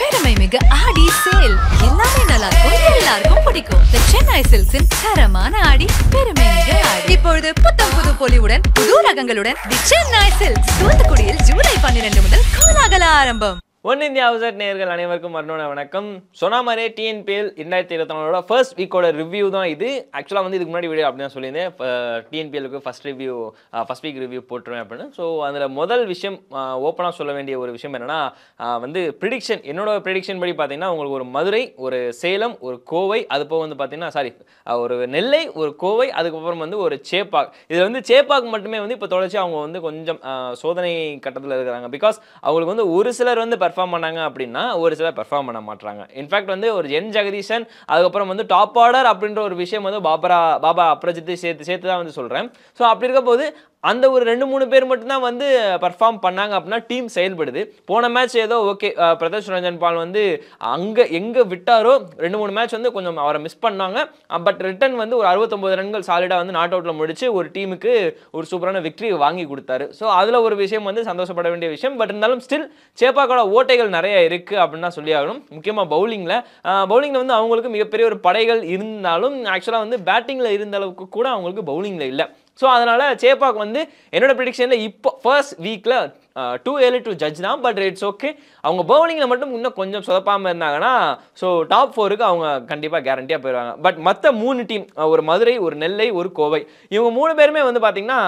பெருமை ஆடி சேல் நல்லா இருக்கும் எல்லாருக்கும் பிடிக்கும் தி சென்னை ஆடி பெருமை இப்பொழுது புது பொலிவுடன் புது ரகங்களுடன் தி சென்னை தூத்துக்குடியில் ஜூலை பன்னிரண்டு முதல் காலாகல ஆரம்பம் ஒன் இந்தியா அவசர் நேர்கள் அனைவருக்கும் மறுநாள் வணக்கம் சொன்ன மாதிரியே டிஎன்பிஎல் ரெண்டாயிரத்தி இருபத்தொன்னோட ஃபர்ஸ்ட் வீக்கோட ரிவ்யூ தான் இது ஆக்சுவலாக வந்து இதுக்கு முன்னாடி வீடியோ அப்படின்னு சொல்லியிருந்தேன் டிஎன்பிஎலுக்கு first review first week review போட்டுருவேன் அப்படின்னு ஸோ அதில் முதல் விஷயம் ஓப்பனாக சொல்ல வேண்டிய ஒரு விஷயம் என்னென்னா வந்து ப்ரிடிக்ஷன் என்னோட ப்ரிடிக்ஷன் படி பார்த்தீங்கன்னா உங்களுக்கு ஒரு மதுரை ஒரு சேலம் ஒரு கோவை அது போக வந்து பார்த்தீங்கன்னா சாரி ஒரு நெல்லை ஒரு கோவை அதுக்கப்புறம் வந்து ஒரு சேப்பாக் இதில் வந்து சேப்பாக் மட்டுமே வந்து இப்போ தொடர்ச்சி அவங்க வந்து கொஞ்சம் சோதனை கட்டத்தில் இருக்கிறாங்க பிகாஸ் அவங்களுக்கு வந்து ஒரு சிலர் வந்து பெர்ஃபார்ம் பண்ணாங்க அப்படின்னா ஒரு சிலர் பெர்ஃபார்ம் பண்ண மாட்டாங்க இன்ஃபேக்ட் வந்து ஒரு என் ஜெகதீசன் அதுக்கப்புறம் வந்து டாப் ஆர்டர் அப்படின்ற ஒரு விஷயம் வந்து பாபரா பாபா அப்ரஜித்து சேர்த்து சேர்த்து தான் வந்து சொல்கிறேன் ஸோ அப்படி இருக்க போது அந்த ஒரு ரெண்டு மூணு பேர் மட்டும்தான் வந்து பர்ஃபார்ம் பண்ணாங்க அப்படின்னா டீம் செயல்படுது போன மேட்ச் ஏதோ ஓகே பிரதேஷ் ரஞ்சன் பால் வந்து அங்கே எங்கே விட்டாரோ ரெண்டு மூணு மேட்ச் வந்து கொஞ்சம் அவரை மிஸ் பண்ணாங்க பட் ரிட்டன் வந்து ஒரு அறுபத்தொம்பது ரன்கள் சாலிடாக வந்து நாட் அவுட்டில் முடிச்சு ஒரு டீமுக்கு ஒரு சூப்பரான விக்ட்ரி வாங்கி கொடுத்தாரு ஸோ அதில் ஒரு விஷயம் வந்து சந்தோஷப்பட வேண்டிய விஷயம் பட் இருந்தாலும் ஸ்டில் சேப்பாக்கோட ஓட்டைகள் நிறைய இருக்குது அப்படின்னு சொல்லி ஆகணும் முக்கியமாக பவுலிங்கில் பவுலிங்கில் வந்து அவங்களுக்கு மிகப்பெரிய ஒரு படைகள் இருந்தாலும் ஆக்சுவலாக வந்து பேட்டிங்கில் இருந்த அளவுக்கு கூட அவங்களுக்கு பவுலிங்கில் இல்லை ஸோ அதனால் சேப்பாக் வந்து என்னோட ப்ரிடிக்ஷனில் இப்போ ஃபர்ஸ்ட் வீக்கில் டூ ஏழு டூ ஜட்ஜ் தான் பட் இட்ஸ் ஓகே அவங்க பவுலிங்கில் மட்டும் இன்னும் கொஞ்சம் சொதப்பாமல் இருந்தாங்கன்னா ஸோ டாப் ஃபோருக்கு அவங்க கண்டிப்பாக கேரண்டியாக போயிடுவாங்க பட் மற்ற மூணு டீம் ஒரு மதுரை ஒரு நெல்லை ஒரு கோவை இவங்க மூணு பேருமே வந்து பார்த்திங்கன்னா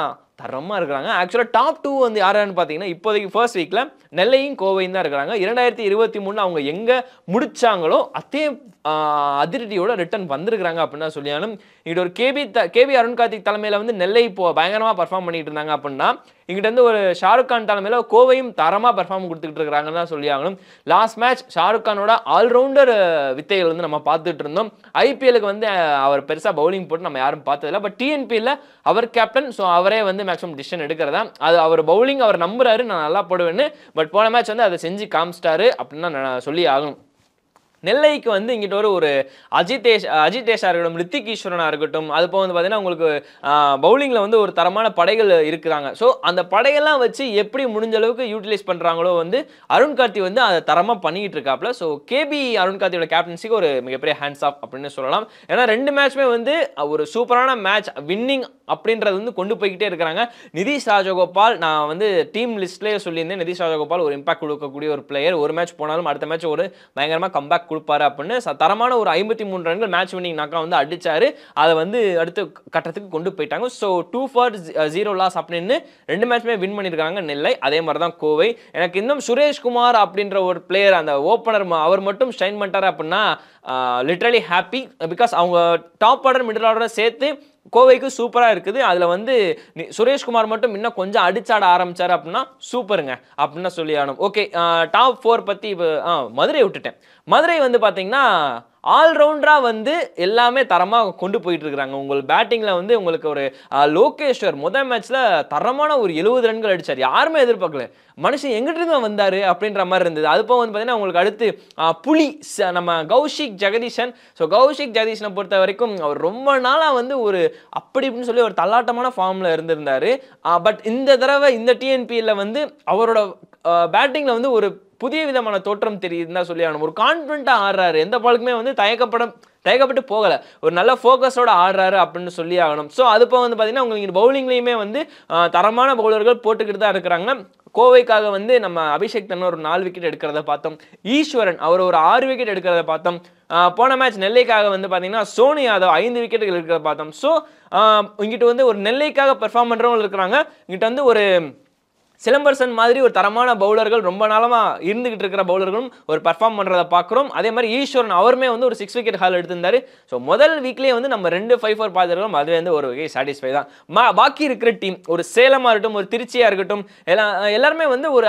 தரமாக இருக்கிறாங்க ஆக்சுவலாக டாப் டூ வந்து யாரான்னு பார்த்தீங்கன்னா இப்போதைக்கு ஃபர்ஸ்ட் வீக்கில் நெல்லையும் கோவையும் தான் இருக்கிறாங்க இரண்டாயிரத்தி இருபத்தி மூணு அவங்க எங்கே முடித்தாங்களோ அதே அதிரடியோட ரிட்டர்ன் வந்திருக்கிறாங்க அப்படின்னு சொல்லியாலும் இங்கிட்ட ஒரு KB the KB Arun Karthik தலைமையில் வந்து நெல்லை இப்போ பயங்கரமாக பர்ஃபார்ம் பண்ணிட்டு இருந்தாங்க அப்படின்னா இங்கிட்ட வந்து ஒரு ஷாருக் கான் தலைமையில் கோவையும் தரமாக பர்ஃபார்ம் கொடுத்துட்டு இருக்கிறாங்கன்னு தான் சொல்லி ஆகணும் லாஸ்ட் மேட்ச் ஷாருக் கானோட ஆல்ரவுண்டர் வித்தைகள் வந்து நம்ம பார்த்துட்டு இருந்தோம் ஐபிஎலுக்கு வந்து அவர் பெருசாக பவுலிங் போட்டு நம்ம யாரும் பார்த்ததில்ல பட் டிஎன்பியில் அவர் கேப்டன் ஸோ அவரே வந்து மேக்ஸிமம் டிசிஷன் எடுக்கிறதா அது அவர் பவுலிங் அவர் நம்புறாரு நான் நல்லா போடுவேன்னு பட் போன மேட்ச் வந்து அதை செஞ்சு காமிச்சிட்டாரு அப்படின்னு நான் சொல்லி ஆகணும் நெல்லைக்கு வந்து இங்கிட்ட ஒரு ஒரு அஜிதேஷ் அஜிதேஷாக இருக்கட்டும் ரித்திக் ஈஸ்வரனாக இருக்கட்டும் அது போக வந்து பார்த்தீங்கன்னா உங்களுக்கு பவுலிங்கில் வந்து ஒரு தரமான படைகள் இருக்கிறாங்க ஸோ அந்த படையெல்லாம் வச்சு எப்படி முடிஞ்ச அளவுக்கு யூட்டிலைஸ் பண்ணுறாங்களோ வந்து அருண் கார்த்தி வந்து அதை தரமாக பண்ணிக்கிட்டு இருக்காப்ல ஸோ கேபி அருண் கார்த்தியோட கேப்டன்சிக்கு ஒரு மிகப்பெரிய ஹேண்ட்ஸ் ஆஃப் அப்படின்னு சொல்லலாம் ஏன்னா ரெண்டு மேட்ச்மே வந்து ஒரு சூப்பரான மேட்ச் வின்னிங் அப்படின்றது வந்து கொண்டு போய்கிட்டே இருக்கிறாங்க நிதிஷ் ராஜகோபால் நான் வந்து டீம் லிஸ்ட்லேயே சொல்லியிருந்தேன் நிதிஷ் ராஜகோபால் ஒரு இம்பாக்ட் கொடுக்கக்கூடிய ஒரு பிளேயர் ஒரு மேட்ச் போனாலும் அடுத்த மேட்ச் ஒரு பயங்கரமாக கம்பேக் கொடுப்பாரு அப்படின்னு தரமான ஒரு ஐம்பத்தி மூணு ரன்கள் மேட்ச் வின்னிங் நாக்கா வந்து அடிச்சாரு அதை வந்து அடுத்த கட்டத்துக்கு கொண்டு போயிட்டாங்க so two four zero loss அப்படின்னு ரெண்டு மேட்ச்மே வின் பண்ணியிருக்காங்க நெல்லை அதே மாதிரி தான் கோவை எனக்கு இன்னும் சுரேஷ்குமார் அப்படின்ற ஒரு பிளேயர் அந்த ஓப்பனர் அவர் மட்டும் ஸ்டைன் பண்ணிட்டார் அப்படின்னா லிட்ரலி ஹாப்பி பிகாஸ் அவங்க டாப் ஆர்டர் மிடில் ஆர்டரை சேர்த்து கோவைக்கு சூப்பராக இருக்குது அதில் வந்து சுரேஷ்குமார் மட்டும் இன்னும் கொஞ்சம் அடிச்சாட ஆரம்பித்தார் அப்படின்னா சூப்பருங்க அப்படின்னா சொல்லி ஆனும் ஓகே டாப் ஃபோர் பற்றி இப்போ மதுரை விட்டுட்டேன் மதுரை வந்து பார்த்தீங்கன்னா ஆல்ரவுண்டராக வந்து எல்லாமே தரமாக கொண்டு போயிட்டு இருக்கிறாங்க உங்கள் பேட்டிங்கில் வந்து உங்களுக்கு ஒரு லோகேஷ்வர் முதல் மேட்ச்சில் தரமான ஒரு எழுபது ரன்கள் அடித்தார் யாருமே எதிர்பார்க்கல மனுஷன் எங்கிட்டிருந்து வந்தார் அப்படின்ற மாதிரி இருந்தது அது போக வந்து பார்த்தீங்கன்னா உங்களுக்கு அடுத்து புலி நம்ம கௌஷிக் ஜெகதீஷன் ஸோ கௌஷிக் ஜெகதீஷனை பொறுத்த வரைக்கும் அவர் ரொம்ப நாளாக வந்து ஒரு அப்படி இப்படின்னு சொல்லி ஒரு தள்ளாட்டமான ஃபார்மில் இருந்திருந்தார் பட் இந்த தடவை இந்த டிஎன்பியில் வந்து அவரோட பேட்டிங்கில் வந்து ஒரு புதிய விதமான தோற்றம் தெரியுதுன்னு தான் சொல்லி ஆகணும் ஒரு கான்ஃபிடண்ட்டாக ஆடுறாரு எந்த பாலுக்குமே வந்து தயக்கப்படம் தயக்கப்பட்டு போகலை ஒரு நல்ல ஃபோக்கஸோட ஆடுறாரு அப்படின்னு சொல்லி ஆகணும் ஸோ அது போக வந்து பார்த்தீங்கன்னா உங்களுக்கு பவுலிங்லேயுமே வந்து தரமான பவுலர்கள் போட்டுக்கிட்டு தான் இருக்கிறாங்க கோவைக்காக வந்து நம்ம அபிஷேக் தன்ன ஒரு நாலு விக்கெட் எடுக்கிறத பார்த்தோம் ஈஸ்வரன் அவர் ஒரு ஆறு விக்கெட் எடுக்கிறத பார்த்தோம் போன மேட்ச் நெல்லைக்காக வந்து பார்த்தீங்கன்னா சோனி யாதவ் ஐந்து விக்கெட்டுகள் இருக்கிறத பார்த்தோம் ஸோ இங்கிட்ட வந்து ஒரு நெல்லைக்காக பெர்ஃபார்ம் பண்ணுறவங்க இருக்கிறாங்க இங்கிட்ட வந்து ஒரு சிலம்பரசன் மாதிரி ஒரு தரமான பவுலர்கள் ரொம்ப நாளமாக இருந்துகிட்டு இருக்கிற பவுலர்களும் ஒரு பர்ஃபார்ம் பண்ணுறத பார்க்குறோம் அதே மாதிரி ஈஸ்வரன் அவருமே வந்து ஒரு சிக்ஸ் விக்கெட் ஹால் எடுத்திருந்தார் ஸோ முதல் வீக்லேயே வந்து நம்ம ரெண்டு ஃபைவ் ஃபோர் பார்த்துருக்கோம் அது வந்து ஒரு வகை சாட்டிஸ்ஃபை தான் மா பாக்கி இருக்கிற டீம் ஒரு சேலமாக இருக்கட்டும் ஒரு திருச்சியாக இருக்கட்டும் எல்லா எல்லாருமே வந்து ஒரு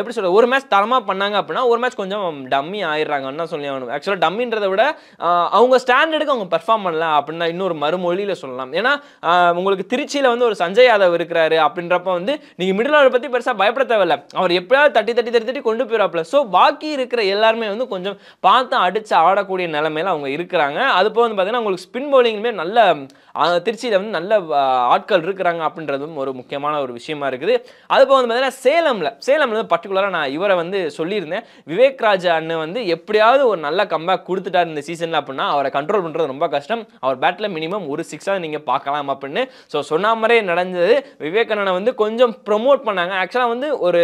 எப்படி சொல்கிறது ஒரு மேட்ச் தரமாக பண்ணாங்க அப்படின்னா ஒரு மேட்ச் கொஞ்சம் டம்மி ஆயிடுறாங்கன்னு தான் சொல்லி ஆகணும் ஆக்சுவலாக டம்மின்றதை விட அவங்க ஸ்டாண்டர்டுக்கு அவங்க பெர்ஃபார்ம் பண்ணல அப்படின்னா இன்னொரு மறுமொழியில் சொல்லலாம் ஏன்னா உங்களுக்கு திருச்சியில் வந்து ஒரு சஞ்சய் யாதவ் இருக்கிறாரு அப்படின்றப்ப வந்து நீங்கள் மிடில் ஆர்டர் பற்றி பற்றி பெருசாக பயப்பட தேவையில்ல அவர் எப்படியாவது தட்டி தட்டி தட்டி தட்டி கொண்டு போயிடாப்ல ஸோ பாக்கி இருக்கிற எல்லாருமே வந்து கொஞ்சம் பார்த்து அடித்து ஆடக்கூடிய நிலமையில் அவங்க இருக்கிறாங்க அது போக வந்து பார்த்தீங்கன்னா உங்களுக்கு ஸ்பின் பவுலிங்லுமே நல்ல திருச்சியில் வந்து நல்ல ஆட்கள் இருக்கிறாங்க அப்படின்றதும் ஒரு முக்கியமான ஒரு விஷயமா இருக்குது அது போக வந்து பார்த்தீங்கன்னா சேலமில் சேலம்ல வந்து பர்டிகுலராக நான் இவரை வந்து சொல்லியிருந்தேன் விவேக் ராஜா அண்ணன் வந்து எப்படியாவது ஒரு நல்ல கம்பேக் கொடுத்துட்டார் இந்த சீசனில் அப்படின்னா அவரை கண்ட்ரோல் பண்ணுறது ரொம்ப கஷ்டம் அவர் பேட்டில் மினிமம் ஒரு சிக்ஸாக நீங்கள் பார்க்கலாம் அப்படின்னு ஸோ சொன்ன மாதிரி நடந்தது விவேக் அண்ணனை வந்து கொஞ்சம் ப்ரொமோட் பண்ணாங்க ஆக்சுவலாக வந்து ஒரு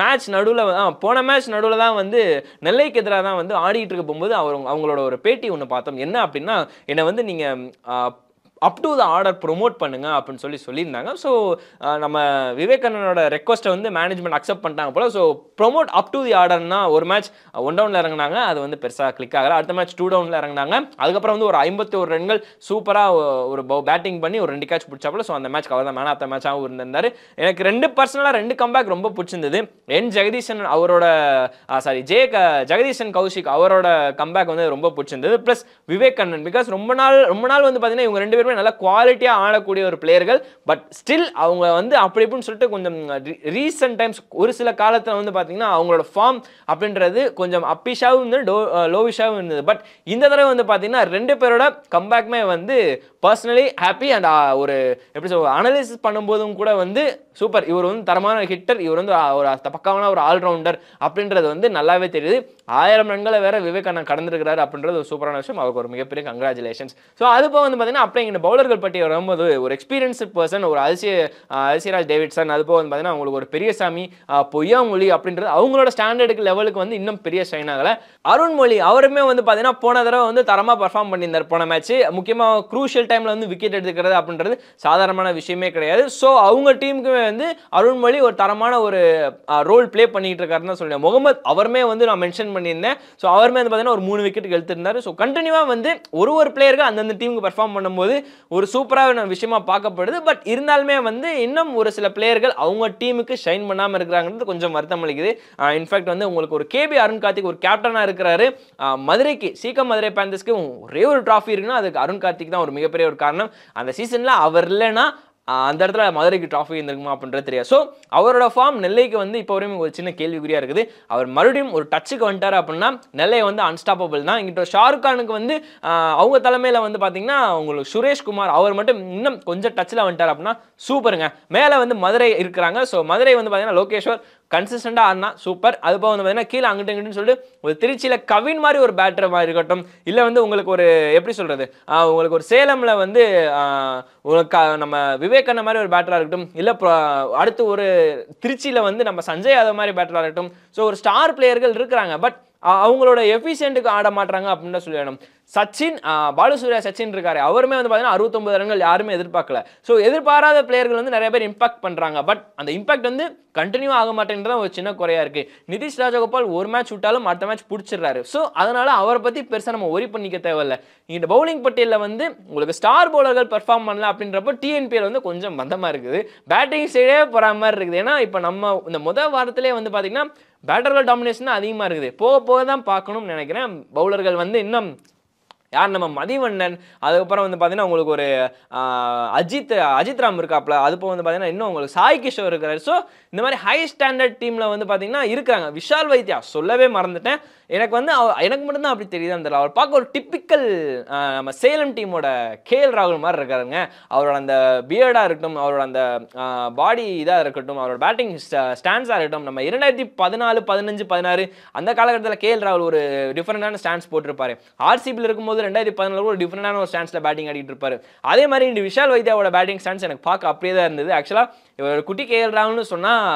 மேட்ச் நடுவில் போன மேட்ச் நடுவில் தான் வந்து நெல்லைக்கு எதிராக தான் வந்து ஆடிட்டு இருக்க போகும்போது அவர் அவங்களோட ஒரு பேட்டி ஒன்று பார்த்தோம் என்ன அப்படின்னா என்னை வந்து நீங்கள் up to the order promote பண்ணுங்க அப்படின்னு சொல்லி சொல்லியிருந்தாங்க ஸோ நம்ம விவேகானந்தனோட ரெக்வஸ்ட்டை வந்து மேனேஜ்மெண்ட் அக்செப்ட் பண்ணிட்டாங்க போல so promote up to the ஆர்டர்னா ஒரு மேட்ச் ஒன் டவுனில் இறங்கினாங்க அது வந்து பெருசாக கிளிக் ஆகலை அடுத்த மேட்ச் டூ டவுனில் இறங்கினாங்க அதுக்கப்புறம் வந்து ஒரு ஐம்பத்தி ஒரு ரன்கள் சூப்பராக ஒரு பேட்டிங் பண்ணி ஒரு ரெண்டு கேட்ச் பிடிச்சாப்புல ஸோ அந்த மேட்ச் அவர் தான் மேன் ஆஃப் த மேட்சாகவும் இருந்திருந்தார் எனக்கு ரெண்டு பர்சனலாக ரெண்டு கம்பேக் ரொம்ப பிடிச்சிருந்தது என் ஜெகதீஷன் அவரோட சாரி ஜே க ஜெகதீஷன் கௌஷிக் அவரோட கம்பேக் வந்து ரொம்ப பிடிச்சிருந்தது ப்ளஸ் விவேக் கண்ணன் பிகாஸ் ரொம்ப நாள் ரொம்ப நாள் வந்து பார்த்தீங்கன்னா இவங்க ரெண்டு பேருமே எல்லாருமே நல்லா குவாலிட்டியாக ஆடக்கூடிய ஒரு பிளேயர்கள் பட் ஸ்டில் அவங்க வந்து அப்படி இப்படின்னு சொல்லிட்டு கொஞ்சம் ரீசெண்ட் டைம்ஸ் ஒரு சில காலத்தில் வந்து பார்த்தீங்கன்னா அவங்களோட ஃபார்ம் அப்படின்றது கொஞ்சம் அப்பிஷாவும் இருந்தது டோ லோவிஷாவும் இருந்தது பட் இந்த தடவை வந்து பார்த்தீங்கன்னா ரெண்டு பேரோட கம்பேக்குமே வந்து பர்சனலி ஹாப்பி அண்ட் ஒரு எப்படி சொல் அனலிசிஸ் பண்ணும்போதும் கூட வந்து சூப்பர் இவர் வந்து தரமான ஹிட்டர் இவர் வந்து ஒரு பக்காவான ஒரு ஆல்ரவுண்டர் அப்படின்றது வந்து நல்லாவே தெரியுது ஆயிரம் ரன்களை வேற விவேகானந்த் கடந்திருக்கிறார் அப்படின்றது ஒரு சூப்பரான விஷயம் அவருக்கு ஒரு மிகப்பெரிய கங்க்ராச்சுலேஷன்ஸ் ஸோ அது போக வந்து பார்த்தீங்கன்னா அப்படியே இந்த பவுலர்கள் பற்றி வரும்போது ஒரு எக்ஸ்பீரியன்ஸ்ட் பர்சன் ஒரு அரிசி அரிசிராஜ் டேவிட்சன் அது போக வந்து பார்த்தீங்கன்னா அவங்களுக்கு ஒரு பெரியசாமி பொய்யாமொழி அப்படின்றது அவங்களோட ஸ்டாண்டர்டுக்கு லெவலுக்கு வந்து இன்னும் பெரிய ஷைன் ஆகலை அருண்மொழி அவருமே வந்து பார்த்தீங்கன்னா போன தடவை வந்து தரமாக பர்ஃபார்ம் பண்ணியிருந்தார் போன மேட்ச் முக்கியமாக க்ரூஷியல் டைமில் வந்து விக்கெட் எடுத்துக்கிறது அப்படின்றது சாதாரணமான விஷயமே கிடையாது ஸோ அவங்க டீமுக்குமே வந்து அருண்மொழி ஒரு தரமான ஒரு ரோல் ப்ளே பண்ணிகிட்டு இருக்காருன்னு தான் சொல்லுவேன் முகமது அவருமே வந்து நான் மென்ஷன் பண்ணியிருந்தேன் ஸோ அவருமே வந்து பார்த்தீங்கன்னா ஒரு மூணு விக்கெட்டுக்கு எழுத்துருந்தார் ஸோ கண்டினியூவாக வந்து ஒரு ஒரு பிளேயருக்கு அந்தந்த டீமுக்கு பெர்ஃபார்ம் பண்ணும்போது ஒரு சூப்பராக விஷயமா பார்க்கப்படுது பட் இருந்தாலுமே வந்து இன்னும் ஒரு சில பிளேயர்கள் அவங்க டீமுக்கு ஷைன் பண்ணாமல் இருக்கிறாங்கிறது கொஞ்சம் வருத்தம் அளிக்குது இன்ஃபேக்ட் வந்து உங்களுக்கு ஒரு கேபி அருண் கார்த்திக் ஒரு கேப்டனாக இருக்கிறாரு மதுரைக்கு சீக்கம் மதுரை பேந்தஸ்க்கு ஒரே ஒரு ட்ராஃபி இருக்குன்னா அதுக்கு அருண் கார்த்திக் தான் ஒரு மிகப்பெரிய ஒரே ஒரு காரணம் அந்த சீசனில் அவர் இல்லைன்னா அந்த இடத்துல மதுரைக்கு ட்ராஃபி இருந்திருக்குமா அப்படின்றது தெரியாது ஸோ அவரோட ஃபார்ம் நெல்லைக்கு வந்து இப்போ வரையும் ஒரு சின்ன கேள்விக்குறியாக இருக்குது அவர் மறுபடியும் ஒரு டச்சுக்கு வந்துட்டார் அப்படின்னா நெல்லை வந்து அன்ஸ்டாப்பபிள் தான் இங்கிட்ட கானுக்கு வந்து அவங்க தலைமையில் வந்து பார்த்தீங்கன்னா உங்களுக்கு சுரேஷ்குமார் அவர் மட்டும் இன்னும் கொஞ்சம் டச்சில் வந்துட்டார் அப்படின்னா சூப்பருங்க மேலே வந்து மதுரை இருக்கிறாங்க ஸோ மதுரை வந்து பார்த்தீங்கன்னா லோகேஷ்வர் கன்சிஸ்டண்டாக ஆனா சூப்பர் அது போக வந்து பார்த்தீங்கன்னா கீழே அங்கிட்டு இங்கிட்டுன்னு சொல்லிட்டு ஒரு திருச்சியில் கவின் மாதிரி ஒரு மாதிரி இருக்கட்டும் இல்லை வந்து உங்களுக்கு ஒரு எப்படி சொல்கிறது உங்களுக்கு ஒரு சேலமில் வந்து நம்ம விவேகண்ண மாதிரி ஒரு பேட்டராக இருக்கட்டும் இல்லை அடுத்து ஒரு திருச்சியில் வந்து நம்ம சஞ்சய் யாதவ் மாதிரி பேட்டராக இருக்கட்டும் ஸோ ஒரு ஸ்டார் பிளேயர்கள் இருக்கிறாங்க பட் அவங்களோட எஃபிஷியன்ட்டுக்கு ஆட மாட்டாங்க அப்படின்னு தான் வேணும் சச்சின் பாலுசூர்யா சச்சின் இருக்காரு அவருமே வந்து பார்த்தீங்கன்னா அறுபத்தொம்பது ரன்கள் யாருமே எதிர்பார்க்கல ஸோ எதிர்பாராத பிளேயர்கள் வந்து நிறைய பேர் இம்பாக்ட் பண்ணுறாங்க பட் அந்த இம்பாக்ட் வந்து கண்டினியூ ஆக தான் ஒரு சின்ன குறையாக இருக்குது நிதிஷ் ராஜகோபால் ஒரு மேட்ச் விட்டாலும் அடுத்த மேட்ச் பிடிச்சிடுறாரு ஸோ அதனால் அவரை பற்றி பெருசாக நம்ம ஒரி பண்ணிக்க தேவையில்லை இந்த பவுலிங் பட்டியலில் வந்து உங்களுக்கு ஸ்டார் பவுலர்கள் பெர்ஃபார்ம் பண்ணல அப்படின்றப்போ டிஎன்பிஎல் வந்து கொஞ்சம் மந்தமாக இருக்குது பேட்டிங் சைடே போகிற மாதிரி இருக்குது ஏன்னா இப்போ நம்ம இந்த முதல் வாரத்திலே வந்து பார்த்திங்கன்னா பேட்டர்கள் டாமினேஷன் அதிகமாக இருக்குது போக போக தான் பார்க்கணும்னு நினைக்கிறேன் பவுலர்கள் வந்து இன்னும் யார் நம்ம மதிவண்ணன் அதுக்கப்புறம் வந்து பார்த்தீங்கன்னா உங்களுக்கு ஒரு அஜித் அஜித் ராம் இருக்காப்ல அது போக வந்து பார்த்தீங்கன்னா இன்னும் உங்களுக்கு சாய் கிஷோர் இருக்கிறார் ஸோ இந்த மாதிரி ஹை ஸ்டாண்டர்ட் டீமில் வந்து பார்த்தீங்கன்னா இருக்காங்க விஷால் வைத்தியா சொல்லவே மறந்துட்டேன் எனக்கு வந்து எனக்கு மட்டும்தான் அப்படி தெரியுது அந்த அவர் பார்க்க ஒரு டிப்பிக்கல் நம்ம சேலம் டீமோட எல் ராகுல் மாதிரி இருக்காருங்க அவரோட அந்த பியர்டாக இருக்கட்டும் அவரோட அந்த பாடி இதாக இருக்கட்டும் அவரோட பேட்டிங் ஸ்டாண்ட்ஸாக இருக்கட்டும் நம்ம இரண்டாயிரத்தி பதினாலு பதினஞ்சு பதினாறு அந்த காலகட்டத்தில் எல் ராகுல் ஒரு டிஃப்ரெண்டான ஸ்டாண்ட்ஸ் போட்டிருப்பாரு ஆர்சிபியில் இருக்கும்போது ரெண்டாயிரத்தி பதினாலு ஒரு டிஃப்ரெண்டான ஒரு ஸ்டான்ஸில் பேட்டிங் ஆடிட்டு இருப்பார் அதே மாதிரி விஷால் வைத்தியாவோட பேட்டிங் ஸ்டான்ஸ் எனக்கு பார்க்க அப்படியே தான் இருந்தது ஆக்சுவலாக இவர் குட்டி கேஎல் ராகுல்னு சொன்னால்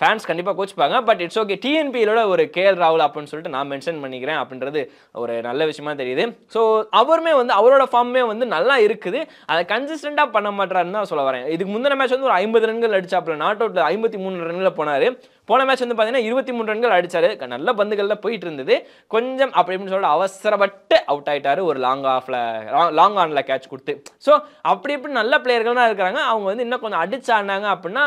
ஃபேன்ஸ் கண்டிப்பாக கோச்சுப்பாங்க பட் இட்ஸ் ஓகே டிஎன்பியிலோட ஒரு கேஎல் ராகுல் அப்படின்னு சொல்லிட்டு நான் மென்ஷன் பண்ணிக்கிறேன் அப்படின்றது ஒரு நல்ல விஷயமா தெரியுது ஸோ அவருமே வந்து அவரோட ஃபார்மே வந்து நல்லா இருக்குது அதை கன்சிஸ்டண்டாக பண்ண மாட்டாருன்னு தான் சொல்ல வரேன் இதுக்கு முந்தின மேட்ச் வந்து ஒரு ஐம்பது ரன்கள் அடிச்சாப்புல நாட் அவுட்டில் ஐம்பத்தி மூணு ரன்களில் போனார் போன மேட்ச் வந்து பார்த்தீங்கன்னா இருபத்தி மூணு ரன்கள் அடித்தார் நல்ல பந்துகளில் போயிட்டு இருந்தது கொஞ்சம் அப்படி இப்படின்னு சொல்லிட்டு அவசரப்பட்டு அவுட் ஆகிட்டார் ஒரு லாங் ஆஃபில் லாங் ஆனில் கேட்ச் கொடுத்து ஸோ அப்படி இப்படி நல்ல பிளேயர்கள்லாம் இருக்கிறாங்க அவங்க வந்து இன்னும் கொஞ்சம் அடிச்சாடினாங்க அப்படின்னா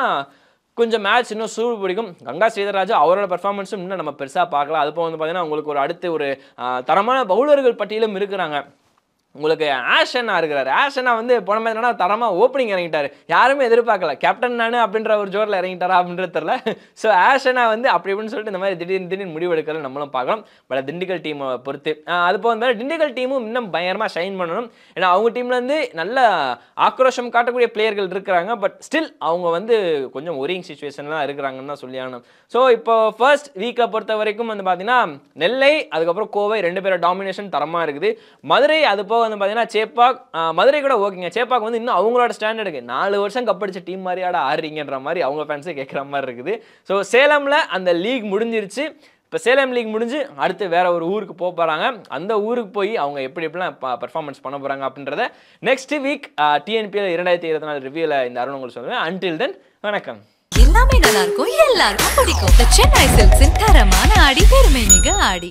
கொஞ்சம் மேட்ச் இன்னும் சூழ் பிடிக்கும் கங்கா ஸ்ரீதராஜ் அவரோட பர்ஃபார்மன்ஸும் இன்னும் நம்ம பெருசாக பார்க்கலாம் அதுப்போ வந்து பார்த்தீங்கன்னா உங்களுக்கு ஒரு அடுத்து ஒரு தரமான பவுலர்கள் பட்டியலும் இருக்கிறாங்க உங்களுக்கு ஆஷனா இருக்கிறாரு ஆஷனா வந்து போன மாதிரி என்னன்னா தரமாக ஓப்பனிங் இறங்கிட்டார் யாருமே எதிர்பார்க்கல கேப்டன் நானு அப்படின்ற ஒரு ஜோரில் இறங்கிட்டாரா அப்படின்றது தெரில ஸோ ஆஷனா வந்து அப்படி இப்படின்னு சொல்லிட்டு இந்த மாதிரி திடீர்னு திடீர்னு முடிவெடுக்கிறது நம்மளும் பார்க்கலாம் பட் திண்டுக்கல் டீமை பொறுத்து அது போக மாதிரி திண்டுக்கல் டீமும் இன்னும் பயங்கரமாக ஷைன் பண்ணணும் ஏன்னா அவங்க இருந்து நல்ல ஆக்ரோஷம் காட்டக்கூடிய பிளேயர்கள் இருக்கிறாங்க பட் ஸ்டில் அவங்க வந்து கொஞ்சம் ஒரிங் சுச்சுவேஷன்லாம் இருக்கிறாங்கன்னு தான் சொல்லி ஸோ இப்போ ஃபர்ஸ்ட் வீக்கை பொறுத்த வரைக்கும் வந்து பார்த்தீங்கன்னா நெல்லை அதுக்கப்புறம் கோவை ரெண்டு பேரும் டாமினேஷன் தரமாக இருக்குது மதுரை அது போக வந்து பார்த்தீங்கன்னா சேப்பாக் மதுரை கூட ஓகேங்க சேப்பாக் வந்து இன்னும் அவங்களோட ஸ்டாண்டர்டுக்கு நாலு வருஷம் கப்படிச்ச டீம் மாதிரி ஆட ஆடுறீங்கன்ற மாதிரி அவங்க ஃபேன்ஸே கேட்குற மாதிரி இருக்குது ஸோ சேலமில் அந்த லீக் முடிஞ்சிருச்சு இப்போ சேலம் லீக் முடிஞ்சு அடுத்து வேற ஒரு ஊருக்கு போக போகிறாங்க அந்த ஊருக்கு போய் அவங்க எப்படி எப்படிலாம் பர்ஃபார்மன்ஸ் பண்ண போகிறாங்க அப்படின்றத நெக்ஸ்ட் வீக் டிஎன்பிஎல் இரண்டாயிரத்தி இருபத்தி நாலு ரிவியூல இந்த அருண் உங்களுக்கு சொல்லுவேன் அன்டில் தென் வணக்கம் எல்லாமே நல்லா இருக்கும் எல்லாருக்கும் பிடிக்கும் சென்னை தரமான ஆடி பெருமை மிக ஆடி